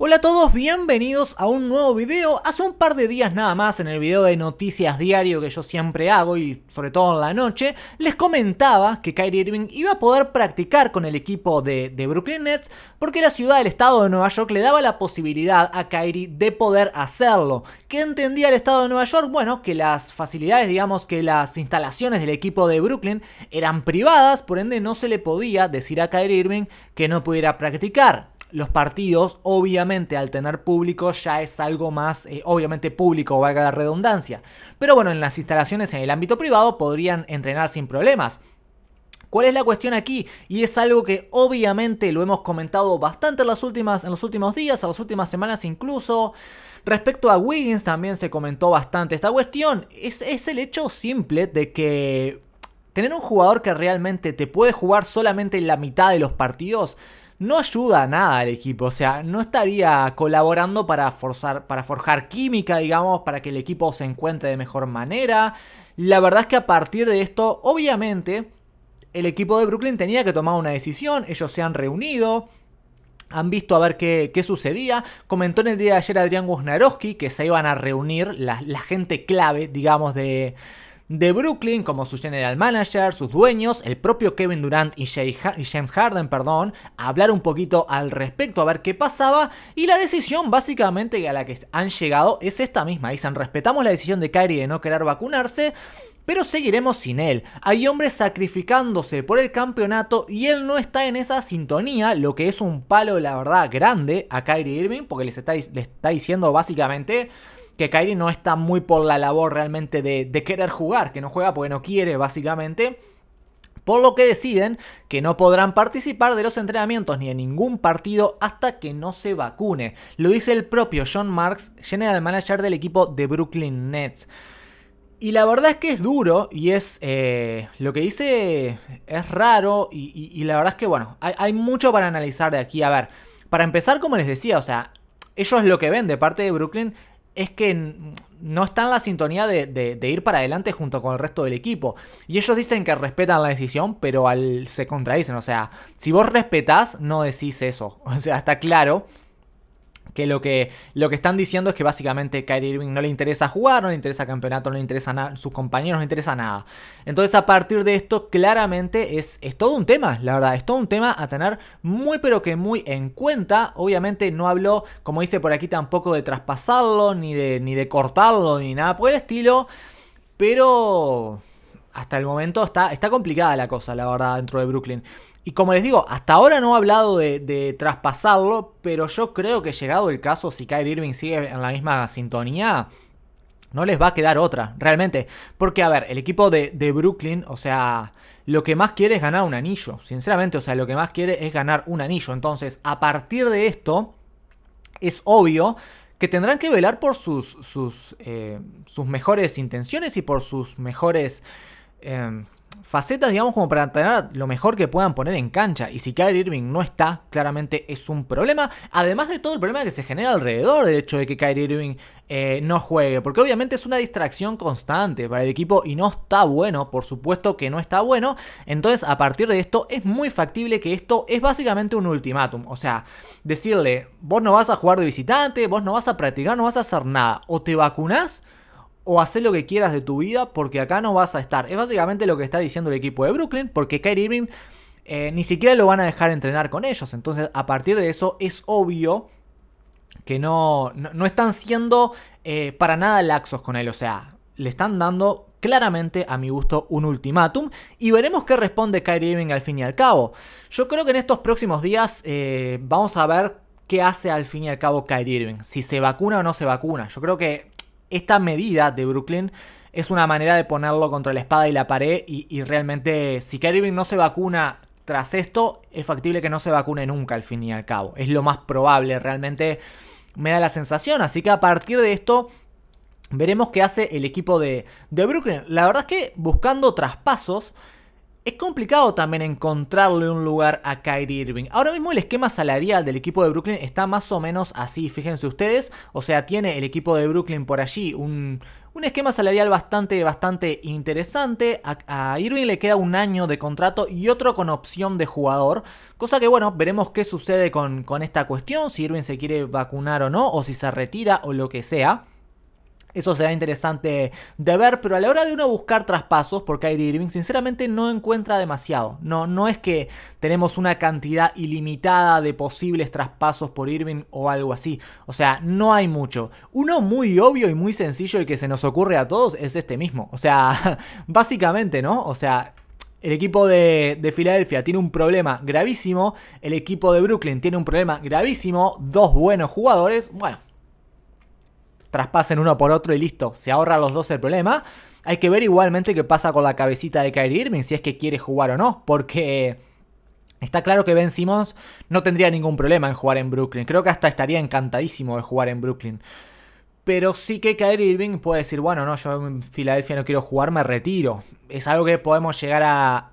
Hola a todos, bienvenidos a un nuevo video. Hace un par de días nada más en el video de noticias diario que yo siempre hago y sobre todo en la noche, les comentaba que Kyrie Irving iba a poder practicar con el equipo de, Brooklyn Nets porque la ciudad del estado de Nueva York le daba la posibilidad a Kyrie de poder hacerlo. ¿Qué entendía el estado de Nueva York? Bueno, que las facilidades, digamos que las instalaciones del equipo de Brooklyn eran privadas, por ende no se le podía decir a Kyrie Irving que no pudiera practicar los partidos, obviamente, al tener público, ya es algo más, eh, obviamente, público, valga la redundancia. Pero bueno, en las instalaciones en el ámbito privado podrían entrenar sin problemas. ¿Cuál es la cuestión aquí? Y es algo que obviamente lo hemos comentado bastante en, las últimas, en los últimos días, en las últimas semanas incluso. Respecto a Wiggins también se comentó bastante esta cuestión. Es, es el hecho simple de que tener un jugador que realmente te puede jugar solamente la mitad de los partidos no ayuda nada al equipo. O sea, no estaría colaborando para, forzar, para forjar química, digamos, para que el equipo se encuentre de mejor manera. La verdad es que a partir de esto, obviamente, el equipo de Brooklyn tenía que tomar una decisión. Ellos se han reunido. Han visto a ver qué, sucedía. Comentó en el día de ayer Adrián Wojnarowski que se iban a reunir la gente clave, digamos, de, de Brooklyn como su general manager, sus dueños, el propio Kevin Durant y, James Harden, perdón, hablar un poquito al respecto, a ver qué pasaba. Y la decisión básicamente a la que han llegado es esta misma. Dicen, respetamos la decisión de Kyrie de no querer vacunarse, pero seguiremos sin él. Hay hombres sacrificándose por el campeonato y él no está en esa sintonía, lo que es un palo, la verdad, grande a Kyrie Irving, porque les les está diciendo básicamente que Kyrie no está muy por la labor realmente de, querer jugar, que no juega porque no quiere básicamente por lo que deciden que no podrán participar de los entrenamientos ni en ningún partido hasta que no se vacune. Lo dice el propio John Marks, general manager del equipo de Brooklyn Nets. Y la verdad es que es duro y es. Eh, lo que dice es raro y, la verdad es que, bueno, hay, hay mucho para analizar de aquí. A ver, para empezar, como les decía, o sea, ellos lo que ven de parte de Brooklyn es que no está en la sintonía de, ir para adelante junto con el resto del equipo. Y ellos dicen que respetan la decisión, pero al, se contradicen. O sea, si vos respetás, no decís eso. O sea, está claro que lo que, lo que están diciendo es que básicamente Kyrie Irving no le interesa jugar, no le interesa campeonato, no le interesa nada, sus compañeros no le interesa nada. Entonces a partir de esto claramente es, todo un tema, la verdad, es todo un tema a tener muy pero que muy en cuenta. Obviamente no hablo, como dice por aquí, tampoco de traspasarlo, ni de, ni de cortarlo, ni nada por el estilo, pero hasta el momento está, está complicada la cosa, la verdad, dentro de Brooklyn. Y como les digo, hasta ahora no he hablado de, traspasarlo, pero yo creo que llegado el caso, si Kyrie Irving sigue en la misma sintonía, no les va a quedar otra, realmente. Porque, a ver, el equipo de, Brooklyn, o sea, lo que más quiere es ganar un anillo, sinceramente, o sea, lo que más quiere es ganar un anillo. Entonces, a partir de esto, es obvio que tendrán que velar por sus, sus, eh, mejores intenciones y por sus mejores... Em, facetas, digamos, como para tener lo mejor que puedan poner en cancha. Y si Kyrie Irving no está, claramente es un problema. Además de todo el problema que se genera alrededor del hecho de que Kyrie Irving eh, no juegue. Porque obviamente es una distracción constante para el equipo y no está bueno. Por supuesto que no está bueno. Entonces, a partir de esto, es muy factible que esto es básicamente un ultimátum. O sea, decirle, vos no vas a jugar de visitante, vos no vas a practicar, no vas a hacer nada. O te vacunás o hace lo que quieras de tu vida porque acá no vas a estar. Es básicamente lo que está diciendo el equipo de Brooklyn porque Kyrie Irving eh, ni siquiera lo van a dejar entrenar con ellos. Entonces a partir de eso es obvio que no, no, están siendo eh, para nada laxos con él. O sea, le están dando claramente a mi gusto un ultimátum y veremos qué responde Kyrie Irving al fin y al cabo. Yo creo que en estos próximos días eh, vamos a ver qué hace al fin y al cabo Kyrie Irving, si se vacuna o no se vacuna. Yo creo que esta medida de Brooklyn es una manera de ponerlo contra la espada y la pared y, realmente si Kyrie no se vacuna tras esto, es factible que no se vacune nunca al fin y al cabo. Es lo más probable, realmente me da la sensación. Así que a partir de esto, veremos qué hace el equipo de, de Brooklyn. La verdad es que buscando traspasos... Es complicado también encontrarle un lugar a Kyrie Irving. Ahora mismo el esquema salarial del equipo de Brooklyn está más o menos así, fíjense ustedes. O sea, tiene el equipo de Brooklyn por allí un, esquema salarial bastante, bastante interesante. A, Irving le queda un año de contrato y otro con opción de jugador. Cosa que bueno, veremos qué sucede con, con esta cuestión, si Irving se quiere vacunar o no, o si se retira o lo que sea. Eso será interesante de ver, pero a la hora de uno buscar traspasos por Kyrie Irving, sinceramente no encuentra demasiado. No, no es que tenemos una cantidad ilimitada de posibles traspasos por Irving o algo así. O sea, no hay mucho. Uno muy obvio y muy sencillo y que se nos ocurre a todos es este mismo. O sea, básicamente, ¿no? O sea, el equipo de, de, Filadelfia tiene un problema gravísimo. El equipo de Brooklyn tiene un problema gravísimo. Dos buenos jugadores. Bueno, traspasen uno por otro y listo, se ahorra a los dos el problema. Hay que ver igualmente qué pasa con la cabecita de Kyrie Irving, si es que quiere jugar o no, porque... Está claro que Ben Simmons no tendría ningún problema en jugar en Brooklyn. Creo que hasta estaría encantadísimo de jugar en Brooklyn. Pero sí que caer Irving puede decir, bueno, no, yo en Filadelfia no quiero jugar, me retiro. Es algo que podemos llegar a,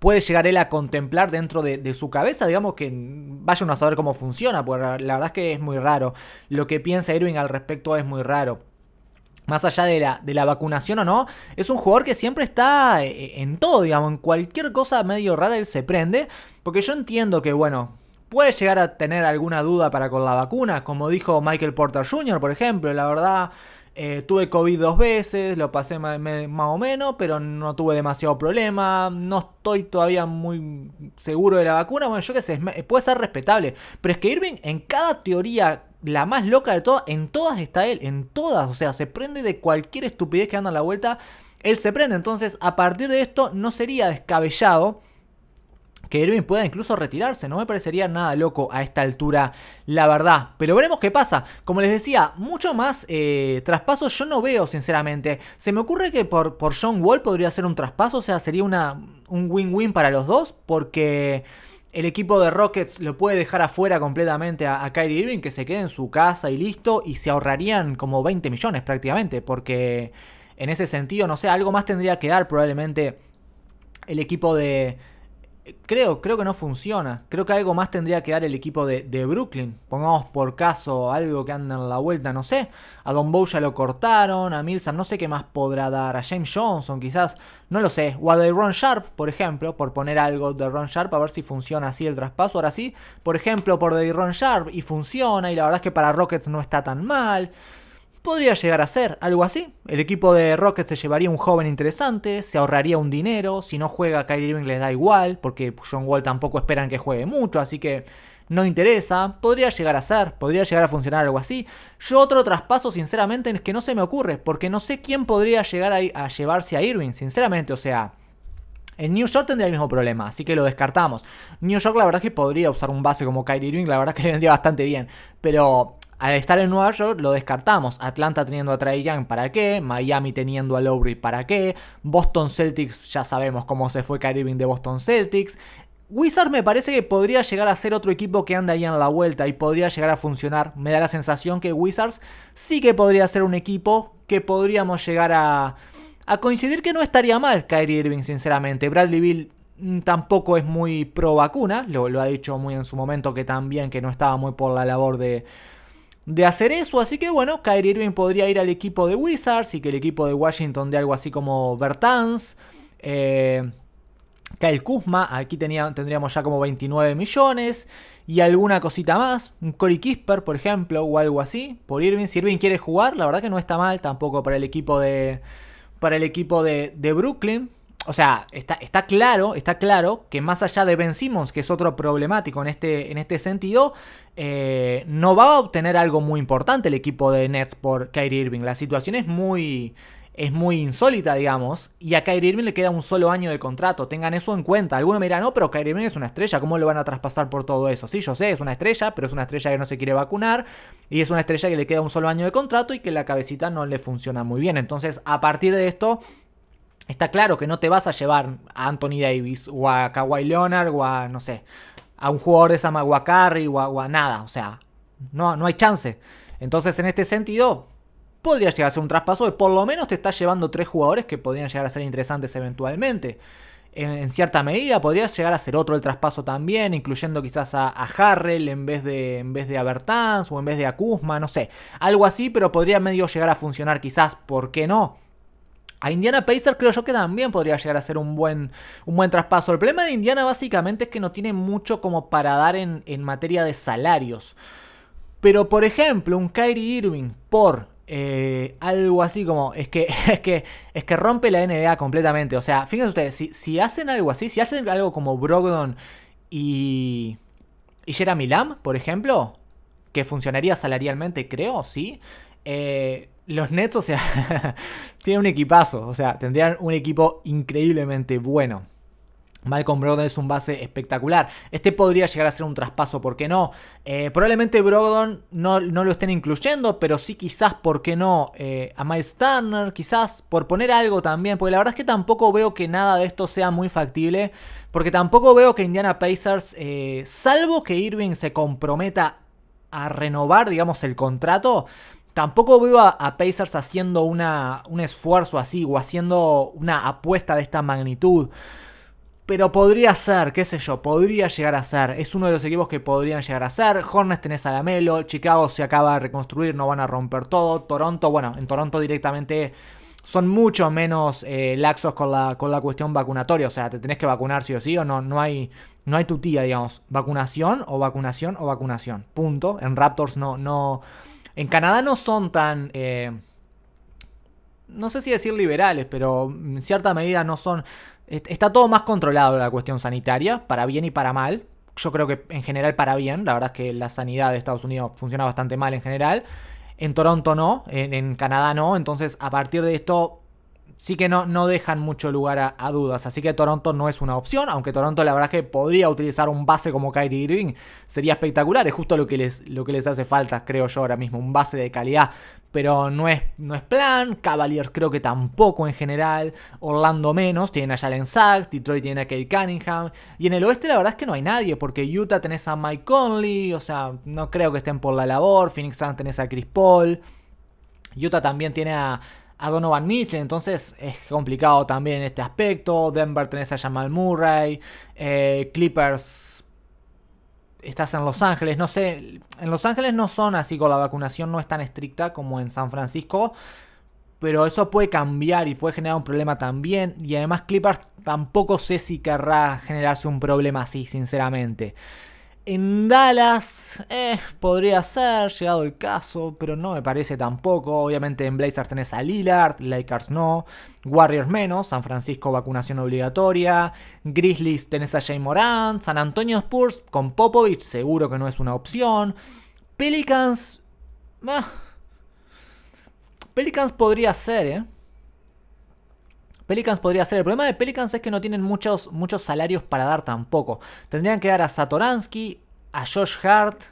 puede llegar él a contemplar dentro de, su cabeza, digamos que vaya uno a saber cómo funciona, porque la verdad es que es muy raro. Lo que piensa Irving al respecto es muy raro. Más allá de la, de la vacunación o no, es un jugador que siempre está eh, en todo, digamos, en cualquier cosa medio rara él se prende, porque yo entiendo que, bueno, puede llegar a tener alguna duda para con la vacuna, como dijo Michael Porter Jr., por ejemplo, la verdad... Eh, tuve COVID dos veces, lo pasé más, o menos, pero no tuve demasiado problema. No estoy todavía muy seguro de la vacuna. Bueno, yo qué sé, puede ser respetable. Pero es que Irving, en cada teoría, la más loca de todas, en todas está él, en todas. O sea, se prende de cualquier estupidez que anda a la vuelta. Él se prende. Entonces, a partir de esto, no sería descabellado que Irving pueda incluso retirarse. No me parecería nada loco a esta altura, la verdad. Pero veremos qué pasa. Como les decía, mucho más eh, traspasos yo no veo, sinceramente. Se me ocurre que por, por John Wall podría ser un traspaso, o sea, sería una, un win-win para los dos, porque... El equipo de Rockets lo puede dejar afuera completamente a, a, Kyrie Irving, que se quede en su casa y listo, y se ahorrarían como 20 millones prácticamente, porque en ese sentido, no sé, algo más tendría que dar probablemente el equipo de, creo, creo que no funciona. Creo que algo más tendría que dar el equipo de, de, Brooklyn. Pongamos por caso algo que anda en la vuelta, no sé. A Don Bow ya lo cortaron, a Milsam no sé qué más podrá dar. A James Johnson quizás, no lo sé. O a de Sharp, por ejemplo, por poner algo de Ron Sharp, a ver si funciona así el traspaso. Ahora sí, por ejemplo, por de Ron Sharp y funciona y la verdad es que para Rockets no está tan mal podría llegar a ser algo así. El equipo de Rockets se llevaría un joven interesante, se ahorraría un dinero, si no juega Kyrie Irving les da igual, porque John Wall tampoco esperan que juegue mucho, así que no interesa, podría llegar a ser, podría llegar a funcionar algo así. Yo otro traspaso sinceramente es que no se me ocurre, porque no sé quién podría llegar a, llevarse a Irving, sinceramente, o sea... En New York tendría el mismo problema, así que lo descartamos. New York la verdad que podría usar un base como Kyrie Irving, la verdad que le vendría bastante bien. Pero al estar en Nueva York lo descartamos. Atlanta teniendo a Trae Young, ¿para qué? Miami teniendo a Lowry, ¿para qué? Boston Celtics, ya sabemos cómo se fue Kyrie Irving de Boston Celtics. Wizard me parece que podría llegar a ser otro equipo que anda ahí en la vuelta y podría llegar a funcionar. Me da la sensación que Wizards sí que podría ser un equipo que podríamos llegar a, a coincidir que no estaría mal Kyrie Irving, sinceramente. Bradley Bill mm, tampoco es muy pro vacuna, lo, lo, ha dicho muy en su momento que también que no estaba muy por la labor de, de hacer eso. Así que bueno, Kyrie Irving podría ir al equipo de Wizards y que el equipo de Washington de algo así como Bertans. Eh, Kyle Kuzma, aquí tenía, tendríamos ya como 29 millones. Y alguna cosita más. Un Cory Kisper, por ejemplo, o algo así. Por Irving. Si Irving quiere jugar, la verdad que no está mal tampoco para el equipo de. Para el equipo de, de Brooklyn o sea, está, está claro, está claro que más allá de Ben Simmons, que es otro problemático en este, en este sentido, eh, no va a obtener algo muy importante el equipo de Nets por Kyrie Irving. La situación es muy, es muy insólita, digamos, y a Kyrie Irving le queda un solo año de contrato. Tengan eso en cuenta. Algunos me dirán, no, pero Kyrie Irving es una estrella, ¿cómo lo van a traspasar por todo eso? Sí, yo sé, es una estrella, pero es una estrella que no se quiere vacunar y es una estrella que le queda un solo año de contrato y que la cabecita no le funciona muy bien. Entonces, a partir de esto Está claro que no te vas a llevar a Anthony Davis o a Kawhi Leonard o a, no sé, a un jugador de esa o o a, nada. O sea, no, no hay chance. Entonces, en este sentido, podría llegar a ser un traspaso y por lo menos te estás llevando tres jugadores que podrían llegar a ser interesantes eventualmente. En, cierta medida podría llegar a ser otro el traspaso también, incluyendo quizás a, Harrell en vez de, en vez de a o en vez de a no sé. Algo así, pero podría medio llegar a funcionar quizás, ¿por qué no? A Indiana Pacers creo yo que también podría llegar a ser un buen, un buen traspaso. El problema de Indiana básicamente es que no tiene mucho como para dar en, en materia de salarios. Pero por ejemplo, un Kyrie Irving por eh, algo así como. Es que, es que. Es que rompe la NBA completamente. O sea, fíjense ustedes, si, hacen algo así, si hacen algo como Brogdon y. y Jeremy Lamb, por ejemplo. Que funcionaría salarialmente, creo, sí. Eh, los Nets, o sea, tienen un equipazo, o sea, tendrían un equipo increíblemente bueno. Malcolm Brogdon es un base espectacular. Este podría llegar a ser un traspaso, ¿por qué no? Eh, probablemente Brogdon no, lo estén incluyendo, pero sí quizás, ¿por qué no? Eh, a Miles Turner, quizás, por poner algo también, porque la verdad es que tampoco veo que nada de esto sea muy factible, porque tampoco veo que Indiana Pacers, salvo que Irving se comprometa a renovar, digamos, el contrato, Tampoco veo a, Pacers haciendo una, un esfuerzo así o haciendo una apuesta de esta magnitud. Pero podría ser, qué sé yo, podría llegar a ser. Es uno de los equipos que podrían llegar a ser. Hornets tenés a Lamelo, Chicago se acaba de reconstruir, no van a romper todo. Toronto, bueno, en Toronto directamente son mucho menos eh, laxos con la, con la cuestión vacunatoria. O sea, te tenés que vacunar sí o sí o no, no hay, no hay tutía, digamos. Vacunación o vacunación o vacunación. Punto. En Raptors no, no, en Canadá no son tan... Eh, no sé si decir liberales, pero en cierta medida no son... Está todo más controlado la cuestión sanitaria, para bien y para mal. Yo creo que en general para bien, la verdad es que la sanidad de Estados Unidos funciona bastante mal en general. En Toronto no, en Canadá no, entonces a partir de esto sí que no, no dejan mucho lugar a, dudas. Así que Toronto no es una opción, aunque Toronto la verdad que podría utilizar un base como Kyrie Irving. Sería espectacular, es justo lo que les, lo que les hace falta, creo yo ahora mismo, un base de calidad. Pero no es, no es plan, Cavaliers creo que tampoco en general, Orlando menos, tienen a Jalen Sachs, Detroit tiene a Kate Cunningham, y en el oeste la verdad es que no hay nadie, porque Utah tenés a Mike Conley, o sea, no creo que estén por la labor, Phoenix Suns tenés a Chris Paul, Utah también tiene a, a Donovan Mitchell, entonces es complicado también en este aspecto. Denver tenés a Jamal Murray, eh, Clippers estás en Los Ángeles, no sé, en Los Ángeles no son así con la vacunación, no es tan estricta como en San Francisco, pero eso puede cambiar y puede generar un problema también, y además Clippers tampoco sé si querrá generarse un problema así, sinceramente. En Dallas eh, podría ser, llegado el caso, pero no me parece tampoco. Obviamente en Blazers tenés a Lillard, Lakers no, Warriors menos, San Francisco vacunación obligatoria, Grizzlies tenés a Jay Morant, San Antonio Spurs con Popovich seguro que no es una opción, Pelicans... Ah. Pelicans podría ser, ¿eh? Pelicans podría ser. El problema de Pelicans es que no tienen muchos, muchos salarios para dar tampoco. Tendrían que dar a Satoransky, a Josh Hart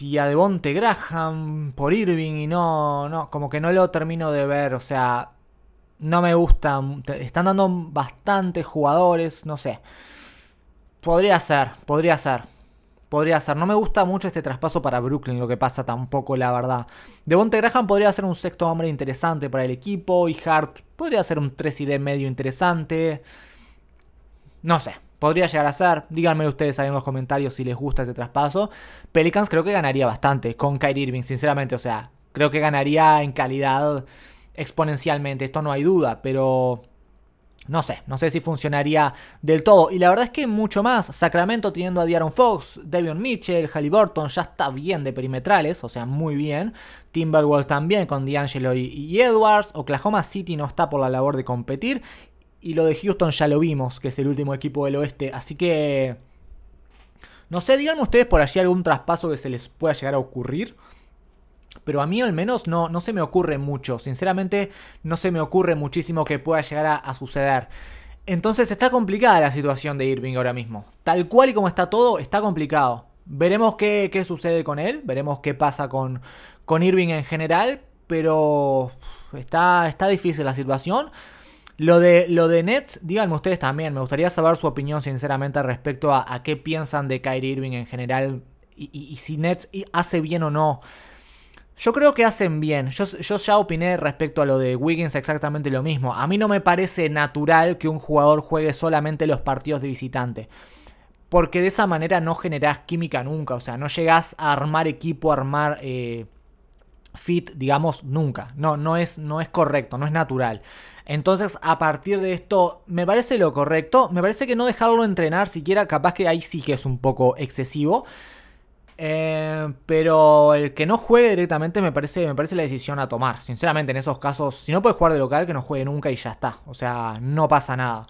y a Devonte Graham por Irving y no, no, como que no lo termino de ver, o sea, no me gustan, están dando bastantes jugadores, no sé. Podría ser, podría ser podría ser. No me gusta mucho este traspaso para Brooklyn, lo que pasa tampoco, la verdad. Devonte Graham podría ser un sexto hombre interesante para el equipo. Y Hart podría ser un 3 y D medio interesante. No sé. Podría llegar a ser. Díganme ustedes ahí en los comentarios si les gusta este traspaso. Pelicans creo que ganaría bastante con Kyrie Irving, sinceramente. O sea, creo que ganaría en calidad exponencialmente. Esto no hay duda, pero no sé, no sé si funcionaría del todo. Y la verdad es que mucho más. Sacramento teniendo a Diaron Fox, Devion Mitchell, Halliburton ya está bien de perimetrales, o sea, muy bien. Timberwolves también con D'Angelo y, y Edwards. Oklahoma City no está por la labor de competir. Y lo de Houston ya lo vimos, que es el último equipo del oeste. Así que... No sé, díganme ustedes por allí algún traspaso que se les pueda llegar a ocurrir pero a mí al menos no, no se me ocurre mucho. Sinceramente, no se me ocurre muchísimo que pueda llegar a, suceder. Entonces está complicada la situación de Irving ahora mismo. Tal cual y como está todo, está complicado. Veremos qué, qué sucede con él, veremos qué pasa con, con Irving en general, pero está, está difícil la situación. Lo de, lo de Nets, díganme ustedes también, me gustaría saber su opinión sinceramente respecto a, qué piensan de Kyrie Irving en general y si Nets hace bien o no yo creo que hacen bien. Yo, ya opiné respecto a lo de Wiggins exactamente lo mismo. A mí no me parece natural que un jugador juegue solamente los partidos de visitante. Porque de esa manera no generás química nunca. O sea, no llegás a armar equipo, a armar eh, fit, digamos, nunca. No, no es, no es correcto, no es natural. Entonces, a partir de esto, me parece lo correcto. Me parece que no dejarlo entrenar siquiera, capaz que ahí sí que es un poco excesivo. Eh, pero el que no juegue directamente me parece, me parece la decisión a tomar. Sinceramente, en esos casos, si no puede jugar de local, que no juegue nunca y ya está. O sea, no pasa nada.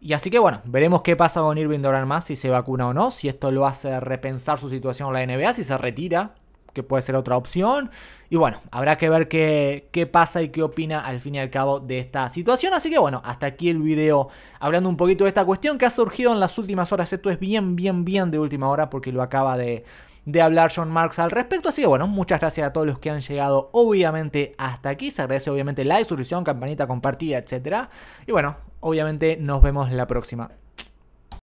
Y así que bueno, veremos qué pasa con Irving Doran más, si se vacuna o no, si esto lo hace repensar su situación en la NBA, si se retira, que puede ser otra opción. Y bueno, habrá que ver qué, qué, pasa y qué opina al fin y al cabo de esta situación. Así que bueno, hasta aquí el video hablando un poquito de esta cuestión que ha surgido en las últimas horas. Esto es bien, bien, bien de última hora porque lo acaba de de hablar John Marks al respecto. Así que bueno, muchas gracias a todos los que han llegado obviamente hasta aquí. Se agradece obviamente like, suscripción, campanita, compartida, etc. Y bueno, obviamente nos vemos la próxima.